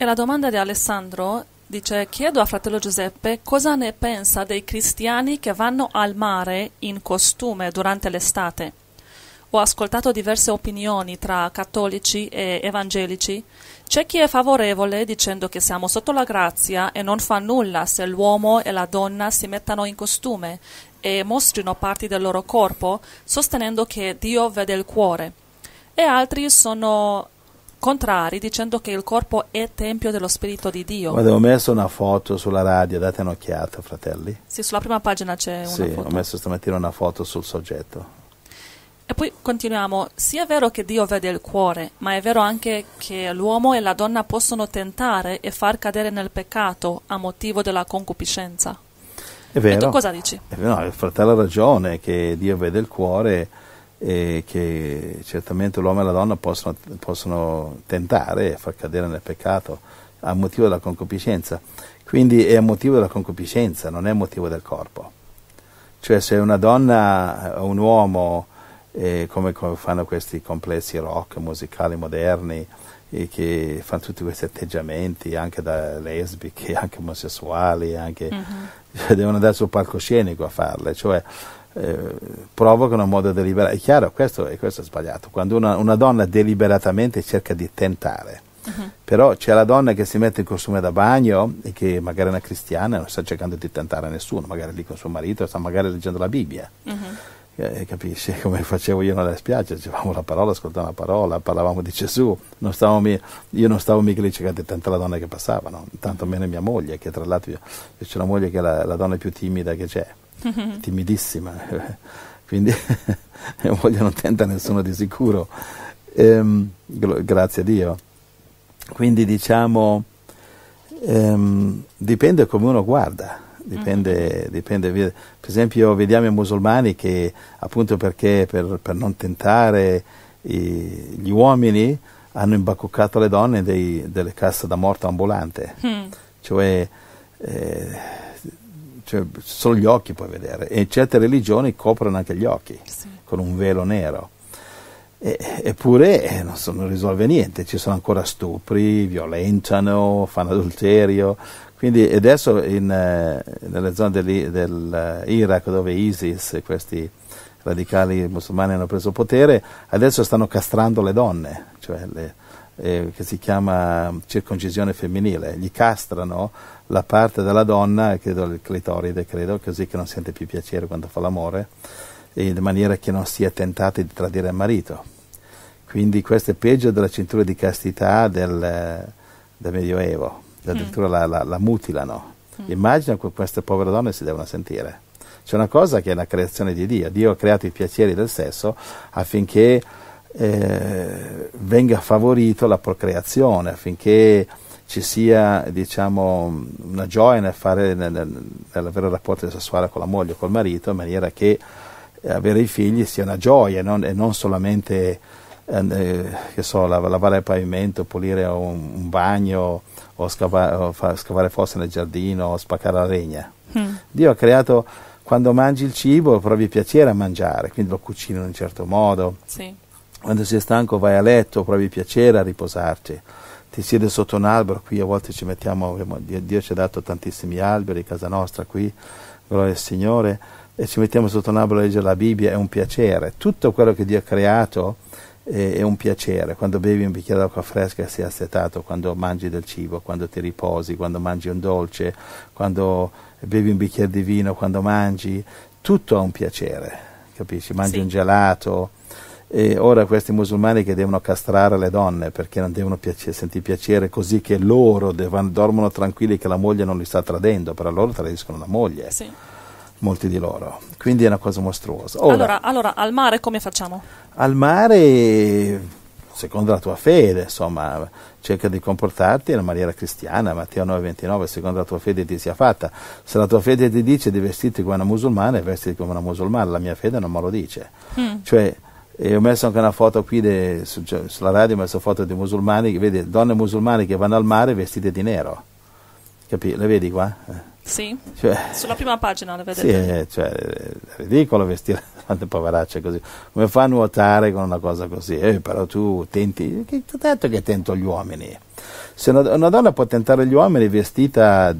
E la domanda di Alessandro dice chiedo a fratello Giuseppe cosa ne pensa dei cristiani che vanno al mare in costume durante l'estate. Ho ascoltato diverse opinioni tra cattolici e evangelici. C'è chi è favorevole dicendo che siamo sotto la grazia e non fa nulla se l'uomo e la donna si mettano in costume e mostrino parti del loro corpo, sostenendo che Dio vede il cuore. E altri sono contrari dicendo che il corpo è tempio dello Spirito di Dio. Guarda, ho messo una foto sulla radio, date un'occhiata, fratelli. Sì, sulla prima pagina c'è sì, una foto. Sì, ho messo stamattina una foto sul soggetto. E poi continuiamo, sì è vero che Dio vede il cuore, ma è vero anche che l'uomo e la donna possono tentare e far cadere nel peccato a motivo della concupiscenza. È vero. E tu cosa dici? È eh, vero, il fratello ha ragione che Dio vede il cuore e che certamente l'uomo e la donna possono, possono tentare e far cadere nel peccato a motivo della concupiscenza. Quindi è a motivo della concupiscenza, non è a motivo del corpo. Cioè se una donna o un uomo, eh, come, come, fanno questi complessi rock musicali moderni, e eh, che fanno tutti questi atteggiamenti, anche da lesbiche, anche omosessuali, anche, uh-huh. cioè, devono andare sul palcoscenico a farle. Cioè, eh, provocano un modo deliberato. È chiaro, questo, questo è sbagliato. Quando una, una, donna deliberatamente cerca di tentare, uh-huh. però c'è la donna che si mette in costume da bagno e che magari è una cristiana e non sta cercando di tentare nessuno, magari lì con suo marito, sta magari leggendo la Bibbia. Uh-huh. Eh, capisci come facevo io nella spiaggia, dicevamo la parola, ascoltavamo la parola, parlavamo di Gesù, non mi, io non stavo mica lì cercando tante la donna che passavano, tanto meno mia moglie, che tra l'altro io, io c'è una moglie che è la, la donna più timida che c'è, timidissima, quindi mia moglie non tenta nessuno di sicuro, ehm, grazie a Dio. Quindi diciamo, ehm, dipende come uno guarda. Dipende, mm. dipende, per esempio vediamo i musulmani che appunto perché per, per non tentare i, gli uomini hanno imbaccuccato le donne dei, delle casse da morto ambulante, mm. cioè eh, cioè, solo gli occhi puoi vedere e certe religioni coprono anche gli occhi sì. con un velo nero. E, eppure eh, non, so, non, risolve niente, ci sono ancora stupri, violentano, fanno adulterio. Quindi adesso in, eh, nelle zone dell'Iraq eh, dove ISIS, questi radicali musulmani hanno preso potere, adesso stanno castrando le donne, cioè le, eh, che si chiama circoncisione femminile, gli castrano la parte della donna, credo il clitoride, credo, così che non sente più piacere quando fa l'amore, in maniera che non sia tentata di tradire il marito. Quindi questo è peggio della cintura di castità del, del Medioevo, addirittura mm. la, la, la, mutilano. Mm. Immagina che queste povere donne si devono sentire. C'è una cosa che è la creazione di Dio. Dio ha creato i piaceri del sesso affinché eh, venga favorita la procreazione affinché ci sia diciamo, una gioia nel, fare, nel, nel avere rapporti sessuali con la moglie o col marito in maniera che eh, avere i figli sia una gioia non, e non solamente eh, che so, lavare il pavimento, pulire un, un bagno o, scava, scavare fosse nel giardino o spaccare la legna. Mm. Dio ha creato quando mangi il cibo provi piacere a mangiare, quindi lo cucini in un certo modo. Sì quando sei stanco vai a letto, provi piacere a riposarti. Ti siedi sotto un albero, qui a volte ci mettiamo, Dio, Dio ci ha dato tantissimi alberi, casa nostra qui, gloria al Signore, e ci mettiamo sotto un albero a leggere la Bibbia, è un piacere. Tutto quello che Dio ha creato è, è un piacere. Quando bevi un bicchiere d'acqua fresca e sei assetato, quando mangi del cibo, quando ti riposi, quando mangi un dolce, quando bevi un bicchiere di vino, quando mangi, tutto è un piacere, capisci? Mangi sì. un gelato, e ora questi musulmani che devono castrare le donne perché non devono piacere, sentire piacere così che loro devono, dormono tranquilli che la moglie non li sta tradendo, però loro tradiscono la moglie. Sì. Molti di loro, quindi è una cosa mostruosa. Ora, allora, allora, al mare come facciamo? Al mare, secondo la tua fede, insomma, cerca di comportarti in maniera cristiana, Matteo 9,29, secondo la tua fede ti sia fatta. Se la tua fede ti dice di vestirti come una musulmana, vestiti come una musulmana, la mia fede non me lo dice. Mm. Cioè, e ho messo anche una foto qui de, su, cioè, sulla radio, ho messo foto di musulmani, vedi, donne musulmane che vanno al mare vestite di nero. Capi? Le vedi qua? Sì, cioè, sulla prima pagina le vedete. Sì, eh, cioè, è ridicolo vestire tante poveracce così. Come fa a nuotare con una cosa così? Eh, però tu tenti, che, tanto che tento gli uomini. Se una, una donna può tentare gli uomini vestita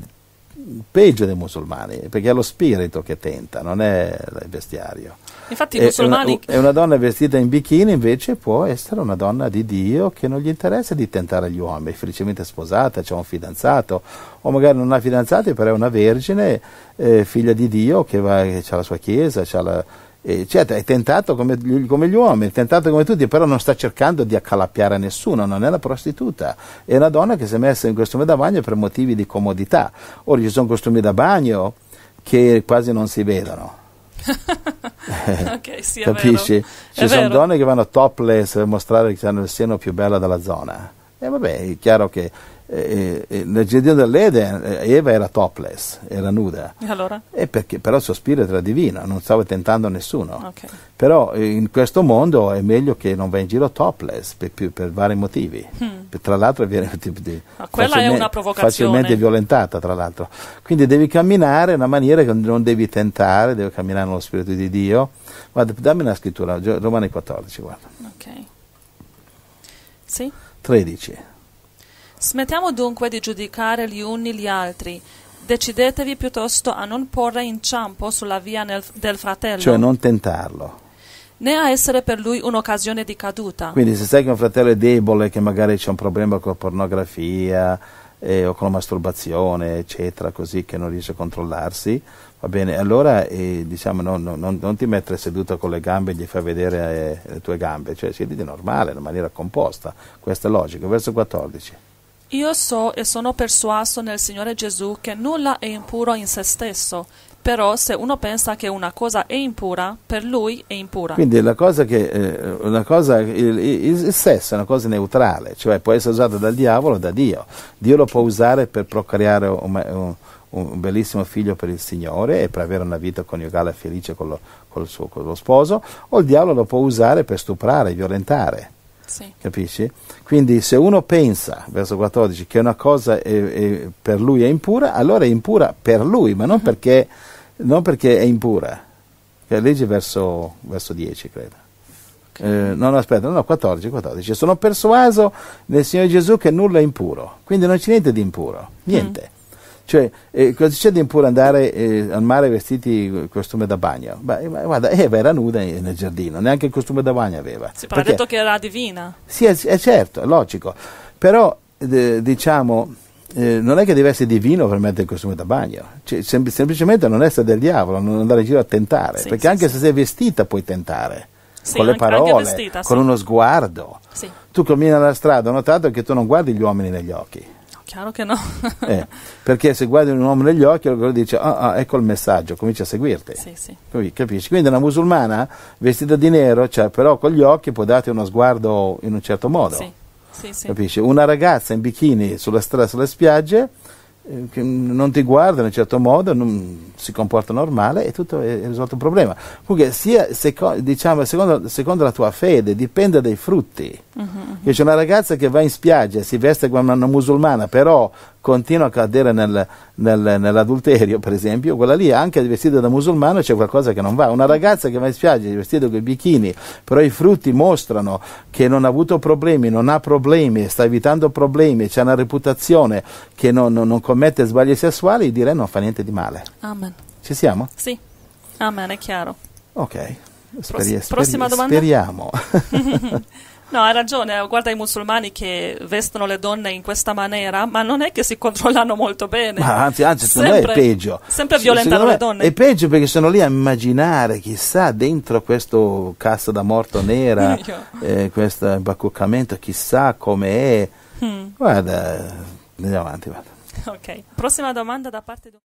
peggio dei musulmani, perché è lo spirito che tenta, non è il bestiario. Infatti i musulmani... È una, donna vestita in bikini invece può essere una donna di Dio che non gli interessa di tentare gli uomini, è felicemente sposata, c'è un fidanzato, o magari non ha fidanzati però è una vergine, eh, figlia di Dio che, va, che ha la sua chiesa, ha la... Eh, certo, è tentato come, come, gli uomini, è tentato come tutti, però non sta cercando di accalappiare nessuno, non è una prostituta, è una donna che si è messa in costume da bagno per motivi di comodità. Ora ci sono costumi da bagno che quasi non si vedono eh, ok, sì, Capisci? Ci è sono vero. donne che vanno topless per mostrare che hanno il seno più bello della zona. E vabbè, è chiaro che eh, eh, nel giardino dell'Eden eh, Eva era topless, era nuda. E allora? E perché, però il suo spirito era divino, non stava tentando nessuno. Okay. Però eh, in questo mondo è meglio che non vai in giro topless per, per vari motivi. Hmm. tra l'altro viene di, ah, facilmente, facilmente, violentata, tra l'altro. Quindi devi camminare in una maniera che non devi tentare, devi camminare nello spirito di Dio. Guarda, dammi una scrittura, Romani 14, guarda. Ok. Sì? 13. Smettiamo dunque di giudicare gli uni gli altri. Decidetevi piuttosto a non porre inciampo sulla via nel, del fratello. Cioè non tentarlo. Né a essere per lui un'occasione di caduta. Quindi se sai che un fratello è debole, che magari c'è un problema con la pornografia eh, o con la masturbazione, eccetera, così che non riesce a controllarsi, va bene, allora eh, diciamo non, non, non, ti mettere seduto con le gambe e gli fai vedere eh, le tue gambe, cioè siediti normale, in maniera composta. Questa è logica. Verso 14. Io so e sono persuaso nel Signore Gesù che nulla è impuro in se stesso, però se uno pensa che una cosa è impura, per lui è impura. Quindi la cosa che, eh, cosa, il, il, il, sesso è una cosa neutrale, cioè può essere usato dal diavolo o da Dio. Dio lo può usare per procreare un, un, un, bellissimo figlio per il Signore e per avere una vita coniugale felice con lo, col suo, con lo sposo, o il diavolo lo può usare per stuprare, violentare. Sì. Capisci? Quindi se uno pensa, verso 14, che una cosa è, è, per lui è impura, allora è impura per lui, ma non, uh-huh. perché, non perché, è impura. Leggi verso, verso 10, credo. Eh, no, no, aspetta, no, 14, 14. Sono persuaso nel Signore Gesù che nulla è impuro, quindi non c'è niente di impuro, mm. niente. Mm. Cioè, eh, cosa succede in pure andare eh, al mare vestiti in costume da bagno? Beh, ma, guarda, Eva era nuda nel giardino, neanche il costume da bagno aveva. Si però ha detto che era divina. Sì, è, è certo, è logico. Però, diciamo, eh, diciamo, non è che deve essere divino per mettere il costume da bagno. Cioè, sem- semplicemente non essere del diavolo, non andare in giro a tentare. Sì, perché sì, anche se sei vestita puoi tentare. con le parole, vestita, con uno sguardo. Tu cammini alla strada, ho notato che tu non guardi gli uomini negli occhi Chiaro che no. eh, perché se guardi un uomo negli occhi, allora dice, ah, ah, ecco il messaggio, comincia a seguirti. Sì, sì. Quindi, capisci? Quindi una musulmana vestita di nero, cioè, però con gli occhi può darti uno sguardo in un certo modo. Sì. Una ragazza in bikini sulla strada, sulle spiagge, eh, che non ti guardano in un certo modo, non si comporta normale e tutto è, è risolto il problema. Comunque, sia seco, diciamo, secondo, secondo, la tua fede, dipende dai frutti. Uh-huh. Mm-hmm, mm-hmm. C'è una ragazza che va in spiaggia, si veste come una musulmana, però continua a cadere nel, nel, nell'adulterio, per esempio, quella lì anche vestita da musulmano c'è qualcosa che non va. Una ragazza che va in spiaggia vestita con i bikini, però i frutti mostrano che non ha avuto problemi, non ha problemi, sta evitando problemi, c'è una reputazione che non, non, non commette sbagli sessuali, direi non fa niente di male. Amen. Ci siamo? Sì, amen, è chiaro. Ok. Speri- Prossima speri- domanda? Speriamo. No, hai ragione, eh, guarda i musulmani che vestono le donne in questa maniera, ma non è che si controllano molto bene. Ma anzi, anzi secondo sempre, me è peggio. Sempre violentano le donne. È peggio perché sono lì a immaginare, chissà, dentro questo cassa da morto nera, eh, questo imbacuccamento, chissà com'è. Hmm. Guarda, andiamo avanti, guarda. Ok, prossima domanda da parte di...